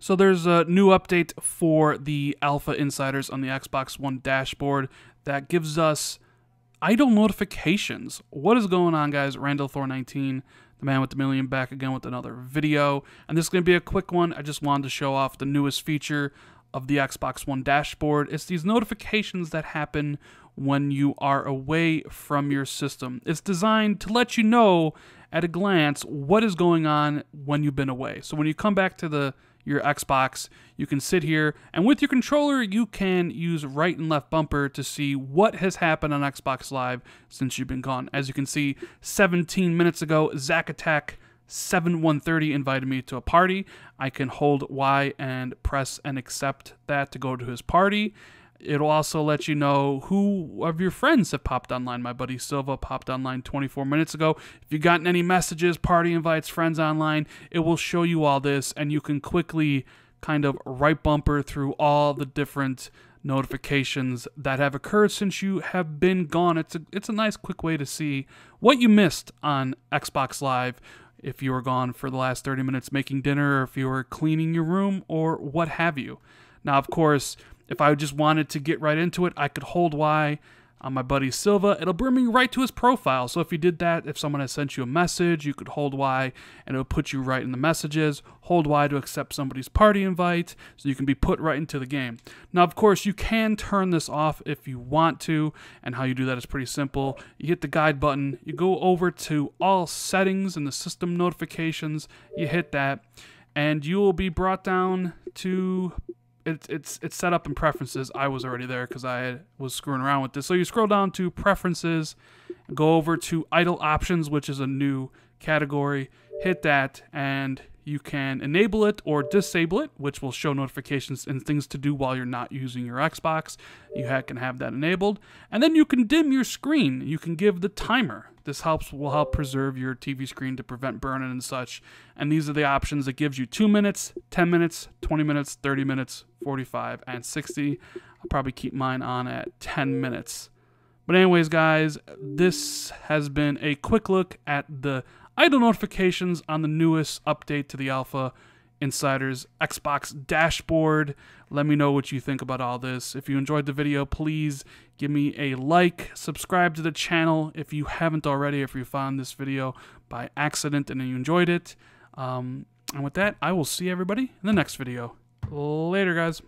So there's a new update for the Alpha Insiders on the Xbox One dashboard that gives us idle notifications. What is going on, guys? Randall Thor 19, the man with the million, back again with another video. And this is going to be a quick one. I just wanted to show off the newest feature of the Xbox One dashboard. It's these notifications that happen when you are away from your system. It's designed to let you know at a glance what is going on when you've been away. So when you come back to the your Xbox. You can sit here, and with your controller, you can use right and left bumper to see what has happened on Xbox Live since you've been gone. As you can see, 17 minutes ago, Zack Attack 7130 invited me to a party. I can hold Y and press and accept that to go to his party. It'll also let you know who of your friends have popped online. My buddy Silva popped online 24 minutes ago. If you've gotten any messages, party invites, friends online, it will show you all this, and you can quickly kind of right bumper through all the different notifications that have occurred since you have been gone. It's a, it's a nice quick way to see what you missed on Xbox Live if you were gone for the last 30 minutes making dinner, or if you were cleaning your room, or what have you. Now, of course, if I just wanted to get right into it, I could hold Y on my buddy Silva. It'll bring me right to his profile. So if you did that, if someone has sent you a message, you could hold Y and it'll put you right in the messages. Hold Y to accept somebody's party invite so you can be put right into the game. Now, of course, you can turn this off if you want to, and how you do that is pretty simple. You hit the guide button, you go over to all settings and the system notifications, you hit that, and you will be brought down to it's it's it's set up in preferences. I was already there because I had, was screwing around with this. So you scroll down to preferences, go over to idle options, which is a new category. Hit that, and you can enable it or disable it, which will show notifications and things to do while you're not using your Xbox. You can have that enabled, and then you can dim your screen. You can give the timer. This helps will help preserve your TV screen to prevent burning and such. And these are the options. It gives you 2 minutes, 10 minutes, 20 minutes, 30 minutes, 45, and 60. I'll probably keep mine on at 10 minutes. But anyways, guys, this has been a quick look at the idle notifications on the newest update to the alpha. Insiders Xbox dashboard. Let me know what you think about all this. If you enjoyed the video, please give me a like, subscribe to the channel if you haven't already, if you found this video by accident and you enjoyed it. Um, and with that, I will see everybody in the next video. Later, guys.